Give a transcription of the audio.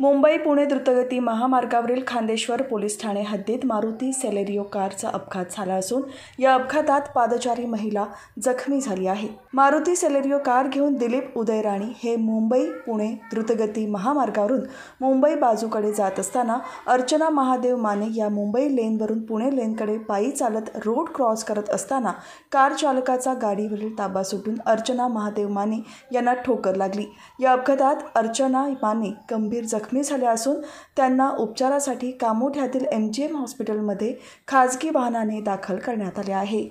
मुंबई पुणे द्रुतगती महामार्गावरील खांदेश्वर पोलीस ठाणे हद्दीत मारुती सेलेरिओ कारचा अपघात झाला असून या अपघातात पादचारी महिला जखमी झाली आहे मारुती सेलेरिओ कार घेऊन दिलीप उदय राणी हे मुंबई पुणे द्रुतगती महामार्गावरून मुंबई बाजूकडे जात असताना अर्चना महादेव माने या मुंबई लेनवरून पुणे लेनकडे पायी चालत रोड क्रॉस करत असताना कार चालकाचा गाडीवरील ताबा सुटून अर्चना महादेव माने यांना ठोकर लागली या अपघातात अर्चना माने गंभीर जखमी जखमी झाल्या असून त्यांना उपचारासाठी कामोठ्यातील एम जी एम हॉस्पिटलमध्ये खाजगी वाहनाने दाखल करण्यात आले आहे